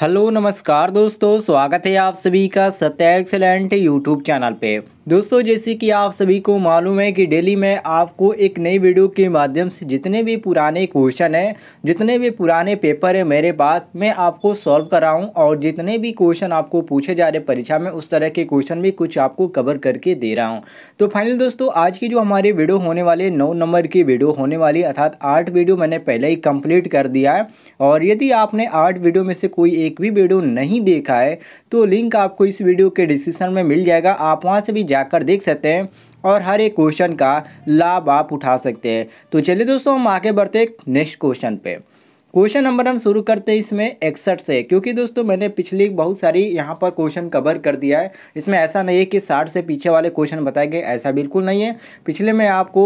hello नमस्कार दोस्तों स्वागत है आप सभी का सत्या एक्सेलेंट यूट्यूब चैनल पे दोस्तों जैसे कि आप सभी को मालूम है कि डेली मैं आपको एक नई वीडियो के माध्यम से जितने भी पुराने क्वेश्चन हैं जितने भी पुराने पेपर हैं मेरे पास मैं आपको सॉल्व कर रहा हूँ और जितने भी क्वेश्चन आपको पूछे जा रहे परीक्षा में उस तरह के क्वेश्चन भी कुछ आपको कवर करके दे रहा हूँ तो फाइनल दोस्तों आज की जो हमारी वीडियो होने वाली नौ नंबर की वीडियो होने वाली अर्थात आठ वीडियो मैंने पहले ही कम्प्लीट कर दिया है और यदि आपने आठ वीडियो में से कोई एक भी वीडियो नहीं देखा है तो लिंक आपको इस वीडियो के डिस्क्रिप्सन में मिल जाएगा आप वहाँ से भी जाकर देख सकते हैं और हर एक क्वेश्चन का लाभ आप उठा सकते हैं तो चलिए दोस्तों हम आगे बढ़ते हैं नेक्स्ट क्वेश्चन पे क्वेश्चन नंबर हम शुरू करते हैं इसमें इकसठ से क्योंकि दोस्तों मैंने पिछली बहुत सारी यहाँ पर क्वेश्चन कवर कर दिया है इसमें ऐसा नहीं है कि साठ से पीछे वाले क्वेश्चन बताए गए ऐसा बिल्कुल नहीं है पिछले में आपको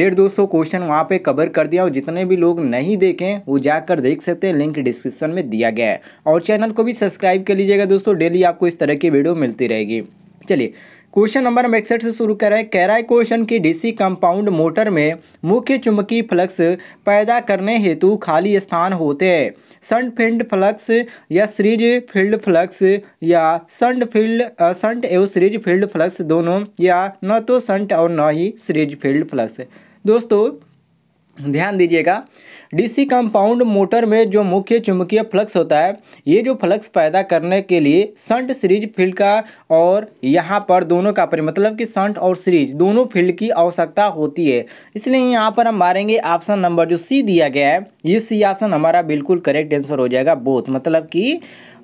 डेढ़ दो सौ क्वेश्चन वहाँ पे कवर कर दिया और जितने भी लोग नहीं देखें वो जाकर देख सकते हैं लिंक डिस्क्रिप्शन में दिया गया है और चैनल को भी सब्सक्राइब कर लीजिएगा दोस्तों डेली आपको इस तरह की वीडियो मिलती रहेगी चलिए क्वेश्चन नंबर हम इकसठ से शुरू कर रहे हैं कह रहा है क्वेश्चन की डीसी कंपाउंड मोटर में मुख्य चुंबकीय फ्लक्स पैदा करने हेतु खाली स्थान होते हैं संट फील्ड फ्लक्स या सीरीज फील्ड फ्लक्स या संट फील्ड संट एवं सीरीज फील्ड फ्लक्स दोनों या न तो संट और न ही सीरीज फील्ड फ्लक्स दोस्तों ध्यान दीजिएगा डीसी कंपाउंड मोटर में जो मुख्य चुंबकीय फ्लक्स होता है ये जो फ्लक्स पैदा करने के लिए संट सीरीज फील्ड का और यहाँ पर दोनों का परि मतलब कि संट और सीरीज दोनों फील्ड की आवश्यकता होती है इसलिए यहाँ पर हम मारेंगे ऑप्शन नंबर जो सी दिया गया है ये सी ऑप्शन हमारा बिल्कुल करेक्ट आंसर हो जाएगा बोथ मतलब कि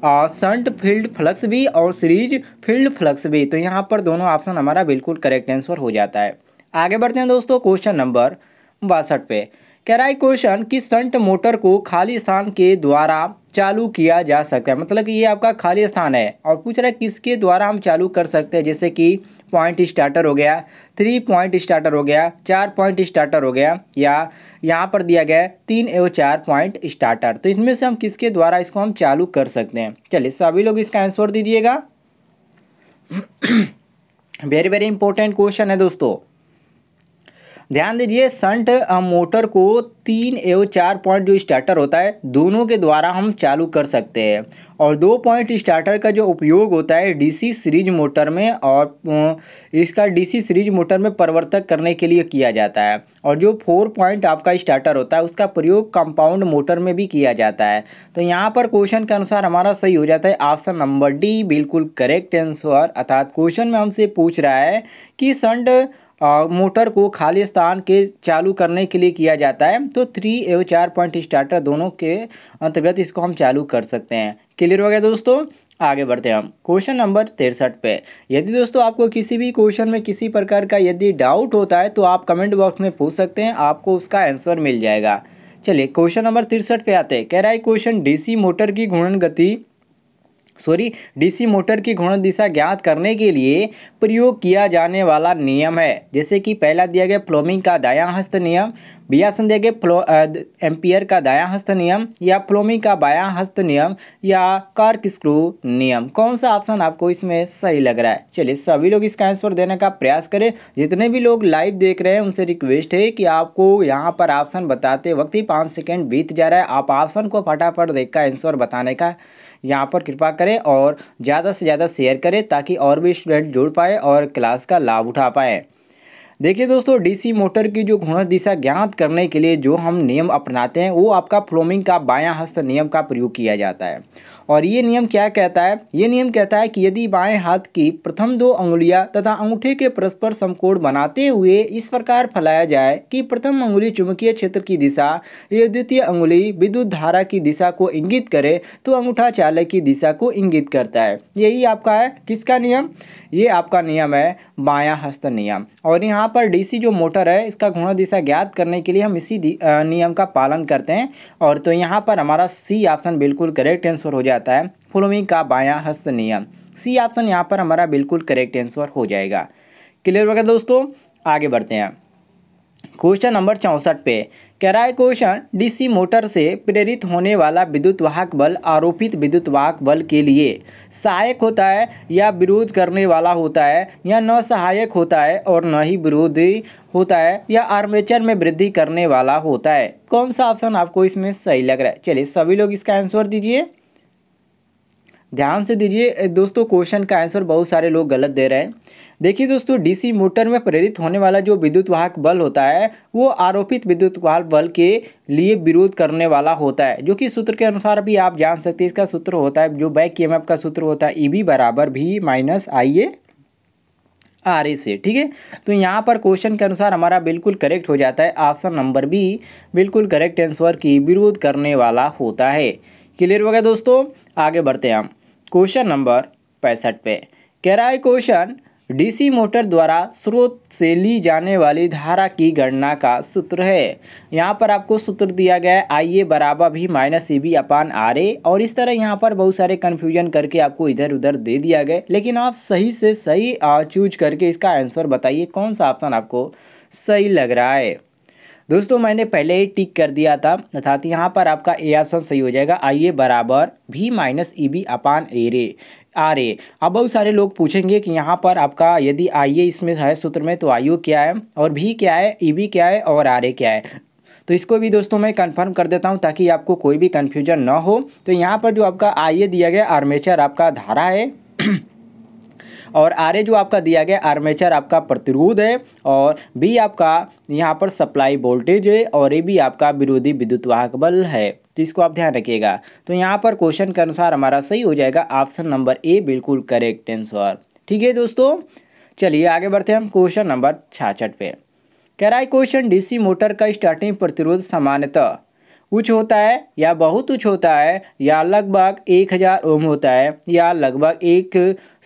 संट फील्ड फ्लक्स भी और सीरीज फील्ड फ्लक्स भी तो यहाँ पर दोनों ऑप्शन हमारा बिल्कुल करेक्ट आंसर हो जाता है आगे बढ़ते हैं दोस्तों क्वेश्चन नंबर बासठ पे कह रहा है क्वेश्चन कि संट मोटर को खाली स्थान के द्वारा चालू किया जा सकता है मतलब कि ये आपका खाली स्थान है और पूछ रहा है किसके द्वारा हम चालू कर सकते हैं जैसे कि पॉइंट स्टार्टर हो गया थ्री पॉइंट स्टार्टर हो गया चार पॉइंट स्टार्टर हो गया या यहाँ पर दिया गया तीन एवं चार पॉइंट स्टार्टर तो इसमें से हम किसके द्वारा इसको हम चालू कर सकते हैं चलिए सभी लोग इसका आंसर दीजिएगा वेरी वेरी इंपॉर्टेंट क्वेश्चन है दोस्तों ध्यान दीजिए संट मोटर को तीन एवं चार पॉइंट जो स्टार्टर होता है दोनों के द्वारा हम चालू कर सकते हैं और दो पॉइंट स्टार्टर का जो उपयोग होता है डीसी सीरीज मोटर में और इसका डीसी सीरीज मोटर में परिवर्तक करने के लिए किया जाता है और जो फोर पॉइंट आपका स्टार्टर होता है उसका प्रयोग कंपाउंड मोटर में भी किया जाता है तो यहाँ पर क्वेश्चन के अनुसार हमारा सही हो जाता है ऑप्शन नंबर डी बिल्कुल करेक्ट आंसर अर्थात क्वेश्चन में हमसे पूछ रहा है कि संड मोटर को खाली स्थान के चालू करने के लिए किया जाता है तो थ्री एवं चार पॉइंट स्टार्टर दोनों के अंतर्गत इसको हम चालू कर सकते हैं क्लियर हो गया दोस्तों आगे बढ़ते हैं हम क्वेश्चन नंबर तिरसठ पे यदि दोस्तों आपको किसी भी क्वेश्चन में किसी प्रकार का यदि डाउट होता है तो आप कमेंट बॉक्स में पूछ सकते हैं आपको उसका आंसर मिल जाएगा चलिए क्वेश्चन नंबर तिरसठ पे आते हैं कह रहा है क्वेश्चन डीसी मोटर की घूर्णन गति सॉरी डीसी मोटर की घूर्ण दिशा ज्ञात करने के लिए प्रयोग किया जाने वाला नियम है जैसे कि पहला दिया गया फ्लोमिंग का दायां हस्त नियम बियासन ऑप्शन दिया गया एम्पियर का दायां हस्त नियम या फ्लोमिंग का बायां हस्त नियम या कार्क स्क्रू नियम कौन सा ऑप्शन आपको इसमें सही लग रहा है चलिए सभी लोग इसका आंसर देने का प्रयास करें जितने भी लोग लाइव देख रहे हैं उनसे रिक्वेस्ट है कि आपको यहाँ पर ऑप्शन बताते वक्त ही पाँच सेकेंड बीत जा रहा है आप ऑप्शन को फटाफट देख का आंसर बताने का यहाँ पर कृपा करें और ज़्यादा से ज़्यादा शेयर करें ताकि और भी स्टूडेंट जुड़ पाए और क्लास का लाभ उठा पाए देखिए दोस्तों डीसी मोटर की जो घूर्ण दिशा ज्ञात करने के लिए जो हम नियम अपनाते हैं वो आपका फ्लोमिंग का बायां हस्त नियम का प्रयोग किया जाता है और ये नियम क्या कहता है ये नियम कहता है कि यदि बाएं हाथ की प्रथम दो अंगुलियां तथा अंगूठे के परस्पर समकोण बनाते हुए इस प्रकार फैलाया जाए कि प्रथम अंगुली चुंबकीय क्षेत्र की दिशा या द्वितीय अंगुली विद्युत धारा की दिशा को इंगित करे तो अंगूठा चालक की दिशा को इंगित करता है यही आपका है किसका नियम ये आपका नियम है बाया हस्त नियम और यहाँ पर डीसी जो मोटर है इसका घूर्ण दिशा ज्ञात करने के लिए हम इसी नियम का पालन करते हैं और तो यहाँ पर हमारा सी ऑप्शन बिल्कुल करेक्ट आंसर हो जाए जाता है फुलमी का बायां हस्त नियम सी ऑप्शन यहाँ पर हमारा बिल्कुल करेक्ट आंसर हो जाएगा क्लियर हो गया दोस्तों आगे बढ़ते हैं क्वेश्चन नंबर चौंसठ पे कह रहा है क्वेश्चन डीसी मोटर से प्रेरित होने वाला विद्युत वाहक बल आरोपित विद्युत वाहक बल के लिए सहायक होता है या विरोध करने वाला होता है या न सहायक होता है और न ही विरोधी होता है या आर्मेचर में वृद्धि करने वाला होता है कौन सा ऑप्शन आपको इसमें सही लग रहा है चलिए सभी लोग इसका आंसर दीजिए ध्यान से दीजिए दोस्तों क्वेश्चन का आंसर बहुत सारे लोग गलत दे रहे हैं देखिए दोस्तों डीसी मोटर में प्रेरित होने वाला जो विद्युत वाहक बल होता है वो आरोपित विद्युत वाहक बल के लिए विरोध करने वाला होता है जो कि सूत्र के अनुसार भी आप जान सकते हैं इसका सूत्र होता है जो बैक ई का सूत्र होता है ई e बी बराबर V minus I A R A से ठीक है तो यहाँ पर क्वेश्चन के अनुसार हमारा बिल्कुल करेक्ट हो जाता है ऑप्शन नंबर बी बिल्कुल करेक्ट आंसर की विरोध करने वाला होता है क्लियर हो गया दोस्तों आगे बढ़ते हैं हम क्वेश्चन नंबर पैंसठ पे कह रहा है क्वेश्चन डीसी मोटर द्वारा स्रोत से ली जाने वाली धारा की गणना का सूत्र है यहाँ पर आपको सूत्र दिया गया है आई ए बराबर V minus E B upon R A और इस तरह यहाँ पर बहुत सारे कन्फ्यूजन करके आपको इधर उधर दे दिया गया लेकिन आप सही से सही चूज करके इसका आंसर बताइए कौन सा ऑप्शन आपको सही लग रहा है दोस्तों मैंने पहले ही टिक कर दिया था अर्थात यहाँ पर आपका ए ऑप्शन सही हो जाएगा आई ए बराबर भी माइनस ई बी अपान ए रे आर ए अब बहुत सारे लोग पूछेंगे कि यहाँ पर आपका यदि आइए इसमें है सूत्र में तो आयु क्या है और भी क्या है ई e बी क्या है और आर ए क्या है तो इसको भी दोस्तों मैं कंफर्म कर देता हूँ ताकि आपको कोई भी कन्फ्यूजन ना हो तो यहाँ पर जो आपका ए दिया गया आर्मेचर आपका धारा है और आर जो आपका दिया गया आर्मेचर आपका प्रतिरोध है और बी आपका यहाँ पर सप्लाई वोल्टेज है और ए भी आपका विरोधी विद्युत वाहक बल है तो इसको आप ध्यान रखिएगा तो यहाँ पर क्वेश्चन के अनुसार हमारा सही हो जाएगा ऑप्शन नंबर ए बिल्कुल करेक्ट आंसर ठीक है दोस्तों चलिए आगे बढ़ते हैं हम क्वेश्चन नंबर छाछठ पे कह रहा है क्वेश्चन डीसी मोटर का स्टार्टिंग प्रतिरोध सामान्यतः उच्च होता है या बहुत उच्च होता है या लगभग एक हज़ार ओम होता है या लगभग एक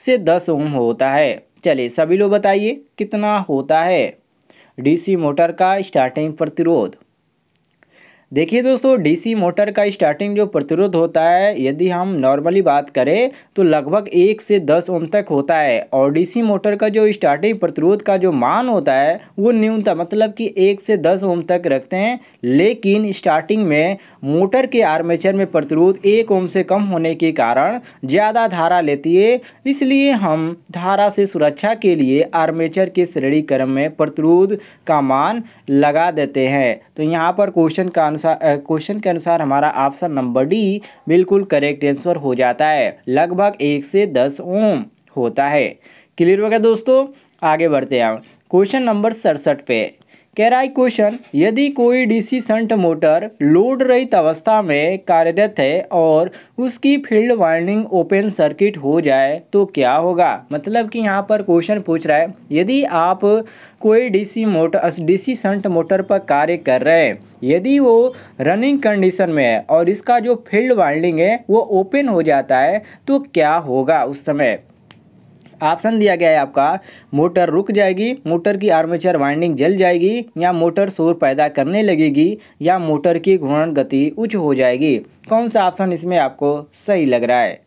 से दस ओम होता है चलिए सभी लोग बताइए कितना होता है डीसी मोटर का स्टार्टिंग प्रतिरोध देखिए दोस्तों डीसी मोटर का स्टार्टिंग जो प्रतिरोध होता है यदि हम नॉर्मली बात करें तो लगभग एक से दस ओम तक होता है और डीसी मोटर का जो स्टार्टिंग प्रतिरोध का जो मान होता है वो न्यूनतम मतलब कि एक से दस ओम तक रखते हैं लेकिन स्टार्टिंग में मोटर के आर्मेचर में प्रतिरोध एक ओम से कम होने के कारण ज़्यादा धारा लेती है इसलिए हम धारा से सुरक्षा के लिए आर्मेचर के क्रम में प्रतिरोध का मान लगा देते हैं तो यहाँ पर क्वेश्चन का अनुसार क्वेश्चन के अनुसार हमारा ऑप्शन नंबर डी बिल्कुल करेक्ट आंसर हो जाता है लगभग एक से दस ओम होता है क्लियर हो गया दोस्तों आगे बढ़ते हैं क्वेश्चन नंबर सड़सठ पे कह रहा है क्वेश्चन यदि कोई डीसी संट मोटर लोड रहित अवस्था में कार्यरत है और उसकी फील्ड वाइंडिंग ओपन सर्किट हो जाए तो क्या होगा मतलब कि यहाँ पर क्वेश्चन पूछ रहा है यदि आप कोई DC motor DC shunt motor पर कार्य कर रहे हैं यदि वो रनिंग कंडीशन में है और इसका जो फील्ड वाइंडिंग है वो ओपन हो जाता है तो क्या होगा उस समय ऑप्शन दिया गया है आपका मोटर रुक जाएगी मोटर की आर्मेचर वाइंडिंग जल जाएगी या मोटर शोर पैदा करने लगेगी या मोटर की घूर्णन गति उच्च हो जाएगी कौन सा ऑप्शन इसमें आपको सही लग रहा है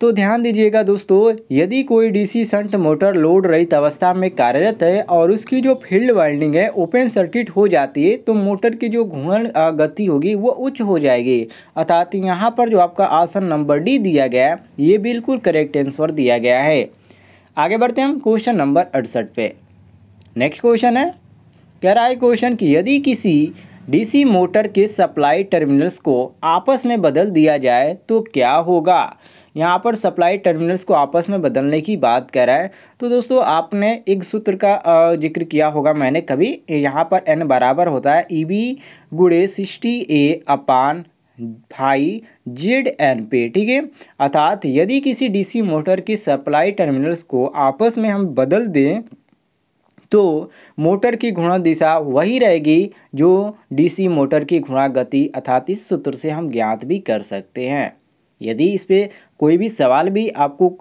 तो ध्यान दीजिएगा दोस्तों यदि कोई डीसी संट मोटर लोड रहित अवस्था में कार्यरत है और उसकी जो फील्ड वाइंडिंग है ओपन सर्किट हो जाती है तो मोटर की जो घूर्णन गति होगी वो उच्च हो जाएगी अर्थात यहाँ पर जो आपका ऑप्शन नंबर डी दिया गया है ये बिल्कुल करेक्ट आंसर दिया गया है आगे बढ़ते हैं हम क्वेश्चन नंबर अड़सठ पे नेक्स्ट क्वेश्चन है कह रहा है क्वेश्चन कि यदि किसी डीसी मोटर के सप्लाई टर्मिनल्स को आपस में बदल दिया जाए तो क्या होगा यहाँ पर सप्लाई टर्मिनल्स को आपस में बदलने की बात कर रहा है तो दोस्तों आपने एक सूत्र का जिक्र किया होगा मैंने कभी यहाँ पर एन बराबर होता है ई e बी गुड़े सिक्सटी ए अपान भाई जेड एन पे ठीक है अर्थात यदि किसी डीसी मोटर की सप्लाई टर्मिनल्स को आपस में हम बदल दें तो मोटर की घुणा दिशा वही रहेगी जो डीसी मोटर की घुणा गति अर्थात इस सूत्र से हम ज्ञात भी कर सकते हैं यदि इस पर कोई भी सवाल भी आपको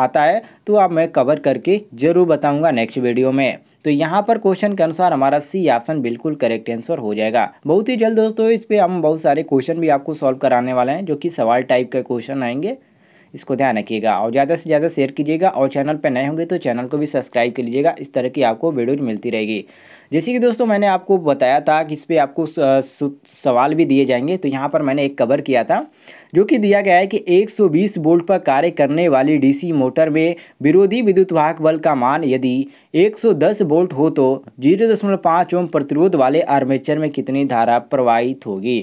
आता है तो आप मैं कवर करके ज़रूर बताऊंगा नेक्स्ट वीडियो में तो यहाँ पर क्वेश्चन के अनुसार हमारा सी ऑप्शन बिल्कुल करेक्ट आंसर हो जाएगा बहुत ही जल्द दोस्तों इस पर हम बहुत सारे क्वेश्चन भी आपको सॉल्व कराने वाले हैं जो कि सवाल टाइप के क्वेश्चन आएंगे इसको ध्यान रखिएगा और ज़्यादा से ज़्यादा शेयर कीजिएगा और चैनल पर नए होंगे तो चैनल को भी सब्सक्राइब कर लीजिएगा इस तरह की आपको वीडियोज मिलती रहेगी जैसे कि दोस्तों मैंने आपको बताया था कि इस पर आपको सवाल भी दिए जाएंगे तो यहाँ पर मैंने एक कवर किया था जो कि दिया गया है कि 120 वोल्ट पर कार्य करने वाली डीसी मोटर में विरोधी विद्युत वाहक बल का मान यदि 110 वोल्ट हो तो 0.5 ओम प्रतिरोध वाले आर्मेचर में कितनी धारा प्रवाहित होगी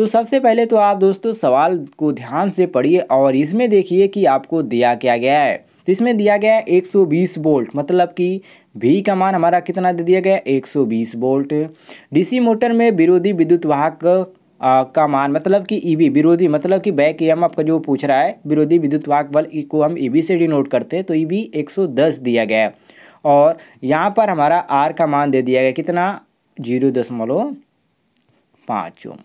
तो सबसे पहले तो आप दोस्तों सवाल को ध्यान से पढ़िए और इसमें देखिए कि आपको दिया क्या गया है तो इसमें दिया गया है 120 वोल्ट मतलब कि भी का मान हमारा कितना दे दिया गया 120 वोल्ट डीसी मोटर में विरोधी विद्युत वाहक का मान मतलब कि ईवी e विरोधी मतलब कि बैक एम e आपका जो पूछ रहा है विरोधी विद्युत वाहक बल e को हम ईवी से डिनोट करते हैं तो ईवी 110 दिया गया है और यहाँ पर हमारा आर का मान दे दिया गया कितना जीरो दशमलव पाँच ओम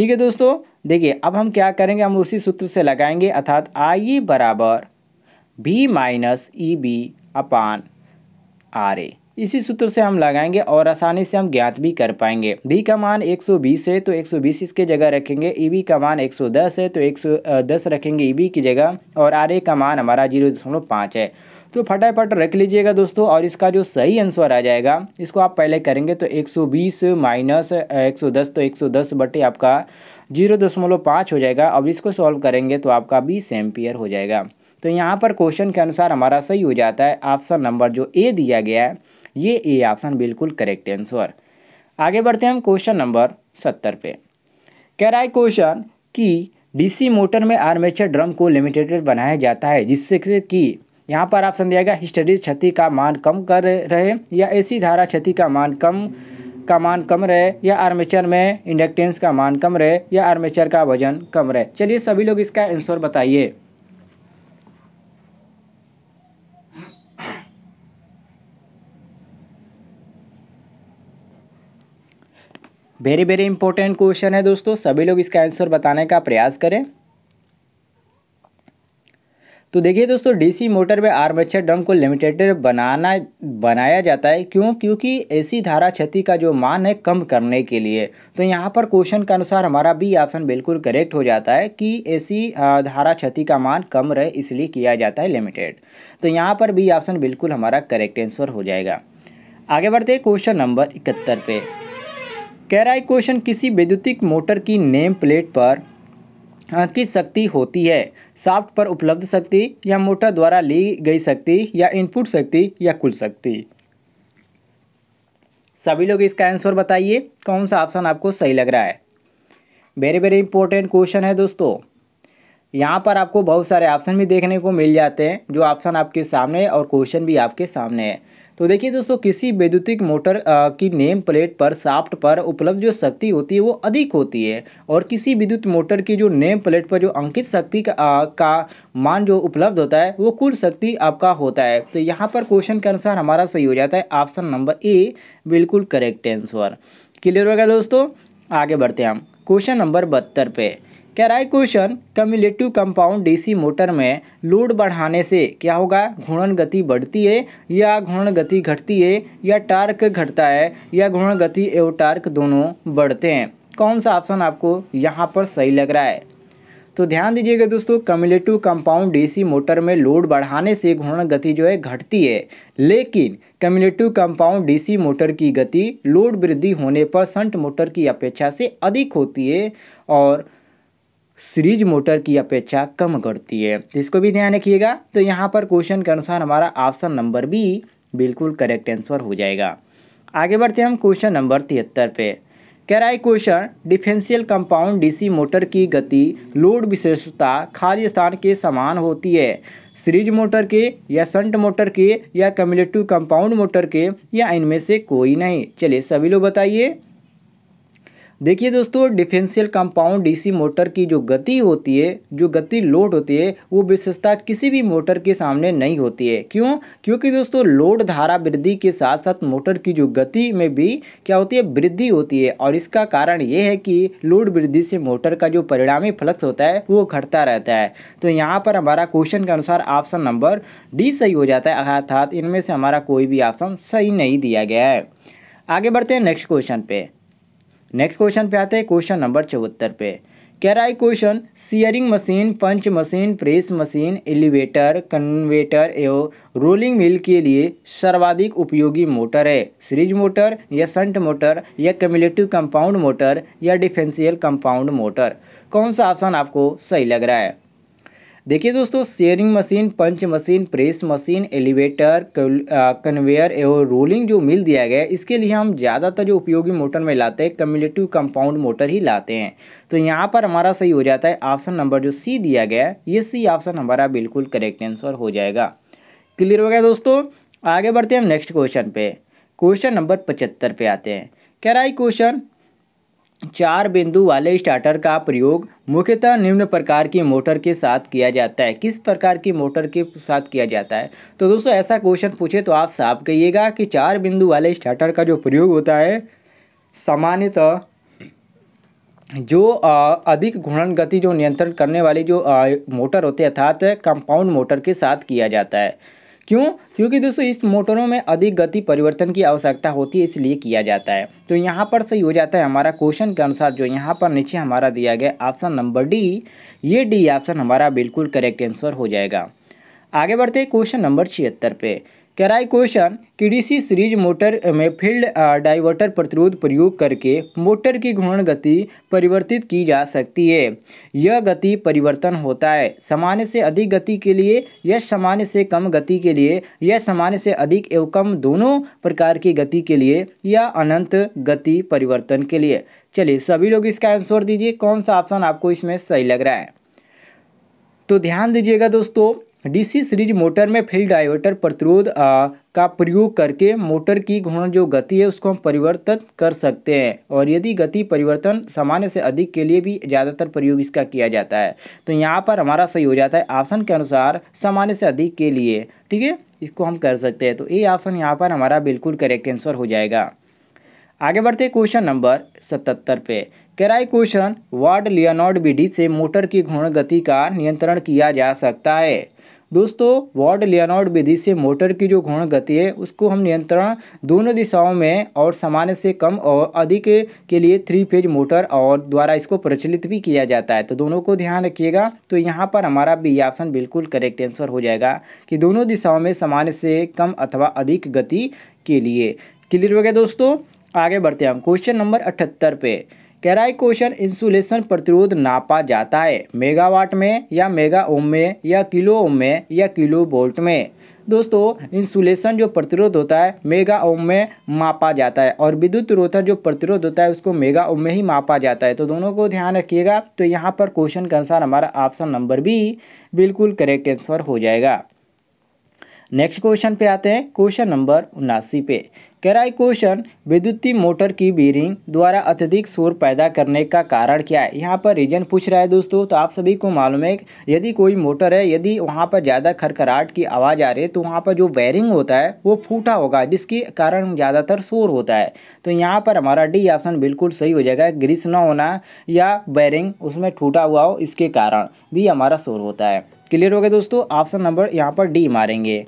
ठीक है दोस्तों देखिए अब हम क्या करेंगे हम उसी सूत्र से लगाएंगे अर्थात आई e बराबर B minus E B upon R A इसी सूत्र से हम लगाएंगे और आसानी से हम ज्ञात भी कर पाएंगे डी का मान 120 है तो 120 इसके जगह रखेंगे ई e का मान 110 है तो 110 रखेंगे ई e की जगह और आर का मान हमारा जीरो दशमलव पाँच है तो फटाफट रख लीजिएगा दोस्तों और इसका जो सही आंसर आ जाएगा इसको आप पहले करेंगे तो 120 माइनस 110 तो 110 बटे आपका जीरो दशमलव पाँच हो जाएगा अब इसको सॉल्व करेंगे तो आपका बीस एम्पियर हो जाएगा तो यहाँ पर क्वेश्चन के अनुसार हमारा सही हो जाता है ऑप्शन नंबर जो ए दिया गया है ये ए ऑप्शन बिल्कुल करेक्ट आंसर आगे बढ़ते हैं हम क्वेश्चन नंबर सत्तर पे कह रहा है क्वेश्चन कि डीसी मोटर में आर्मेचर ड्रम को लिमिटेड बनाया जाता है जिससे कि यहाँ पर ऑप्शन दिया गया हिस्टेरिस क्षति का मान कम कर रहे या ऐसी धारा क्षति का मान कम का मान कम रहे या आर्मेचर में इंडक्टेंस का मान कम रहे या आर्मेचर का वजन कम रहे चलिए सभी लोग इसका आंसर बताइए वेरी वेरी इंपॉर्टेंट क्वेश्चन है दोस्तों सभी लोग इसका आंसर बताने का प्रयास करें तो देखिए दोस्तों डीसी मोटर में आर्मेचर ड्रम को लिमिटेड बनाना बनाया जाता है क्यों क्योंकि एसी धारा क्षति का जो मान है कम करने के लिए तो यहाँ पर क्वेश्चन के अनुसार हमारा बी ऑप्शन बिल्कुल करेक्ट हो जाता है कि ऐसी धारा क्षति का मान कम रहे इसलिए किया जाता है लिमिटेड तो यहाँ पर बी ऑप्शन बिल्कुल हमारा करेक्ट आंसर हो जाएगा आगे बढ़ते क्वेश्चन नंबर इकहत्तर पे कह रहा है क्वेश्चन किसी वैद्युतिक मोटर की नेम प्लेट पर अंकित शक्ति होती है साफ्ट पर उपलब्ध शक्ति या मोटर द्वारा ली गई शक्ति या इनपुट शक्ति या कुल शक्ति सभी लोग इसका आंसर बताइए कौन सा ऑप्शन आपको सही लग रहा है वेरी वेरी इंपॉर्टेंट क्वेश्चन है दोस्तों यहाँ पर आपको बहुत सारे ऑप्शन भी देखने को मिल जाते हैं जो ऑप्शन आपके सामने और क्वेश्चन भी आपके सामने है तो देखिए दोस्तों किसी वैद्युतिक मोटर की नेम प्लेट पर साफ्ट पर उपलब्ध जो शक्ति होती है वो अधिक होती है और किसी विद्युत मोटर की जो नेम प्लेट पर जो अंकित शक्ति का, आ, का मान जो उपलब्ध होता है वो कुल शक्ति आपका होता है तो यहाँ पर क्वेश्चन के अनुसार हमारा सही हो जाता है ऑप्शन नंबर ए बिल्कुल करेक्ट आंसर क्लियर हो गया दोस्तों आगे बढ़ते हैं हम क्वेश्चन नंबर बहत्तर पे कह रहा है question cumulative compound DC motor में लोड बढ़ाने से क्या होगा घूर्णन गति बढ़ती है या घूर्णन गति घटती है या टार्क घटता है या घूर्णन गति एवं टार्क दोनों बढ़ते हैं कौन सा ऑप्शन आपको यहाँ पर सही लग रहा है तो ध्यान दीजिएगा दोस्तों कम्युलेटिव कंपाउंड डीसी मोटर में लोड बढ़ाने से घूर्णन गति जो है घटती है लेकिन कम्युलेटिव कंपाउंड डीसी मोटर की गति लोड वृद्धि होने पर संट मोटर की अपेक्षा से अधिक होती है और सीरीज मोटर की अपेक्षा कम करती है इसको भी ध्यान रखिएगा तो यहाँ पर क्वेश्चन के अनुसार हमारा ऑप्शन नंबर बी बिल्कुल करेक्ट आंसर हो जाएगा आगे बढ़ते हैं हम क्वेश्चन नंबर तिहत्तर पे कह रहा है question differential compound DC motor की गति लोड विशेषता खाली स्थान के समान होती है सीरीज मोटर के या संट मोटर के या कम्युलेटिव कंपाउंड मोटर के या इनमें से कोई नहीं चलिए सभी लोग बताइए देखिए दोस्तों डिफेंशियल कंपाउंड डीसी मोटर की जो गति होती है जो गति लोड होती है वो विशेषता किसी भी मोटर के सामने नहीं होती है क्यों क्योंकि दोस्तों लोड धारा वृद्धि के साथ साथ मोटर की जो गति में भी क्या होती है वृद्धि होती है और इसका कारण ये है कि लोड वृद्धि से मोटर का जो परिणामी फ्लक्स होता है वो घटता रहता है तो यहाँ पर हमारा क्वेश्चन के अनुसार ऑप्शन नंबर डी सही हो जाता है अर्थात इनमें से हमारा कोई भी ऑप्शन सही नहीं दिया गया है आगे बढ़ते हैं नेक्स्ट क्वेश्चन पे नेक्स्ट क्वेश्चन पे आते हैं क्वेश्चन नंबर चौहत्तर पे कह रहा है question shearing machine punch machine press machine elevator conveyor एवं रोलिंग मिल के लिए सर्वाधिक उपयोगी मोटर है सीरीज मोटर या संट मोटर या कम्युलेटिव कंपाउंड मोटर या डिफेंशियल कंपाउंड मोटर कौन सा ऑप्शन आपको सही लग रहा है देखिए दोस्तों shearing machine punch machine press machine elevator conveyor एवं रोलिंग जो मिल दिया गया है इसके लिए हम ज़्यादातर जो उपयोगी मोटर में लाते हैं कम्युलेटिव कंपाउंड मोटर ही लाते हैं तो यहाँ पर हमारा सही हो जाता है ऑप्शन नंबर जो सी दिया गया है ये सी ऑप्शन हमारा बिल्कुल करेक्ट आंसर हो जाएगा क्लियर हो गया दोस्तों आगे बढ़ते हैं हम नेक्स्ट क्वेश्चन पे क्वेश्चन नंबर पचहत्तर पे आते हैं कह रहा है क्वेश्चन चार बिंदु वाले स्टार्टर का प्रयोग मुख्यतः निम्न प्रकार की मोटर के साथ किया जाता है किस प्रकार की मोटर के साथ किया जाता है तो दोस्तों ऐसा क्वेश्चन पूछे तो आप साफ कहिएगा कि चार बिंदु वाले स्टार्टर का जो प्रयोग होता है सामान्यतः जो अधिक घूर्णन गति जो नियंत्रण करने वाली जो मोटर होती है अर्थात कंपाउंड मोटर के साथ किया जाता है क्यों क्योंकि दोस्तों इस मोटरों में अधिक गति परिवर्तन की आवश्यकता होती है इसलिए किया जाता है तो यहाँ पर सही हो जाता है हमारा क्वेश्चन के अनुसार जो यहाँ पर नीचे हमारा दिया गया ऑप्शन नंबर डी ये डी ऑप्शन हमारा बिल्कुल करेक्ट आंसर हो जाएगा आगे बढ़ते क्वेश्चन नंबर छिहत्तर पे है क्वेश्चन कि डीसी सीरीज मोटर में फील्ड डाइवर्टर प्रतिरोध प्रयोग करके मोटर की घूर्ण गति परिवर्तित की जा सकती है यह गति परिवर्तन होता है सामान्य से अधिक गति के लिए यह सामान्य से कम गति के लिए यह सामान्य से अधिक एवं कम दोनों प्रकार की गति के लिए या अनंत गति परिवर्तन के लिए चलिए सभी लोग इसका आंसर दीजिए कौन सा ऑप्शन आपको इसमें सही लग रहा है तो ध्यान दीजिएगा दोस्तों डीसी सीरीज मोटर में फील्ड डाइवर्टर प्रतिरोध का प्रयोग करके मोटर की घूर्ण जो गति है उसको हम परिवर्तन कर सकते हैं और यदि गति परिवर्तन सामान्य से अधिक के लिए भी ज़्यादातर प्रयोग इसका किया जाता है तो यहाँ पर हमारा सही हो जाता है ऑप्शन के अनुसार सामान्य से अधिक के लिए ठीक है इसको हम कर सकते हैं तो ये ऑप्शन यहाँ पर हमारा बिल्कुल करेक्ट आंसर हो जाएगा आगे बढ़ते क्वेश्चन नंबर सतहत्तर पे कह क्वेश्चन वार्ड लियोनॉर्ड विधि से मोटर की घूर्ण गति का नियंत्रण किया जा सकता है दोस्तों वार्ड लियोनॉर्ड विधि से मोटर की जो घूर्ण गति है उसको हम नियंत्रण दोनों दिशाओं में और सामान्य से कम और अधिक के लिए थ्री फेज मोटर और द्वारा इसको प्रचलित भी किया जाता है तो दोनों को ध्यान रखिएगा तो यहाँ पर हमारा भी आसन बिल्कुल करेक्ट आंसर हो जाएगा कि दोनों दिशाओं में सामान्य से कम अथवा अधिक गति के लिए क्लियर हो गया दोस्तों आगे बढ़ते हैं हम क्वेश्चन नंबर अठहत्तर पे कैराइकोशन इंसुलेशन प्रतिरोध नापा जाता है मेगावाट में या मेगा ओम में या किलो ओम में या किलो वोल्ट में दोस्तों इंसुलेशन जो प्रतिरोध होता है मेगा ओम में मापा जाता है और विद्युत रोधक जो प्रतिरोध होता है उसको मेगा ओम में ही मापा जाता है तो दोनों को ध्यान रखिएगा तो यहाँ पर क्वेश्चन के अनुसार हमारा ऑप्शन नंबर बी बिल्कुल करेक्ट आंसर हो जाएगा नेक्स्ट क्वेश्चन पे आते हैं क्वेश्चन नंबर उन्नासी पे क्वेश्चन विद्युतीय मोटर की बीरिंग द्वारा अत्यधिक शोर पैदा करने का कारण क्या है यहाँ पर रीजन पूछ रहा है दोस्तों तो आप सभी को मालूम है यदि कोई मोटर है यदि वहाँ पर ज़्यादा खरखराहट की आवाज़ आ रही है तो वहाँ पर जो बैरिंग होता है वो फूटा होगा जिसके कारण ज़्यादातर शोर होता है तो यहाँ पर हमारा डी ऑप्शन बिल्कुल सही हो जाएगा ग्रीस न होना या बैरिंग उसमें टूटा हुआ हो इसके कारण भी हमारा शोर होता है क्लियर हो गया दोस्तों ऑप्शन नंबर यहाँ पर डी मारेंगे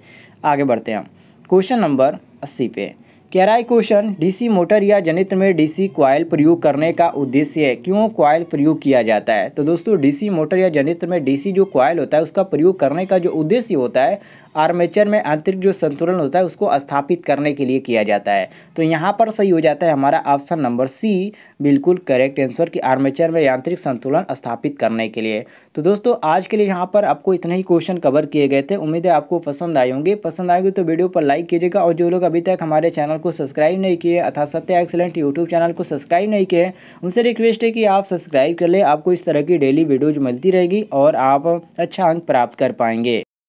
आगे बढ़ते हैं क्वेश्चन नंबर अस्सी पे कह क्वेश्चन डीसी मोटर या जनित्र में डीसी क्वाइल प्रयोग करने का उद्देश्य है क्यों क्वाइल प्रयोग किया जाता है तो दोस्तों डीसी मोटर या जनित्र में डीसी जो क्वाइल होता है उसका प्रयोग करने का जो उद्देश्य होता है आर्मेचर में आंतरिक जो संतुलन होता है उसको स्थापित करने के लिए किया जाता है तो यहाँ पर सही हो जाता है हमारा ऑप्शन नंबर सी बिल्कुल करेक्ट आंसर कि आर्मेचर में यांत्रिक संतुलन स्थापित करने के लिए तो दोस्तों आज के लिए यहाँ पर आपको इतना ही क्वेश्चन कवर किए गए थे उम्मीद है आपको पसंद आए होंगे पसंद आएंगे तो वीडियो पर लाइक कीजिएगा और जो लोग अभी तक हमारे चैनल को सब्सक्राइब नहीं किए अर्थात सत्य एक्सलेंट यूट्यूब चैनल को सब्सक्राइब नहीं किए उनसे रिक्वेस्ट है कि आप सब्सक्राइब कर ले आपको इस तरह की डेली वीडियोज़ मिलती रहेगी और आप अच्छा अंक प्राप्त कर पाएंगे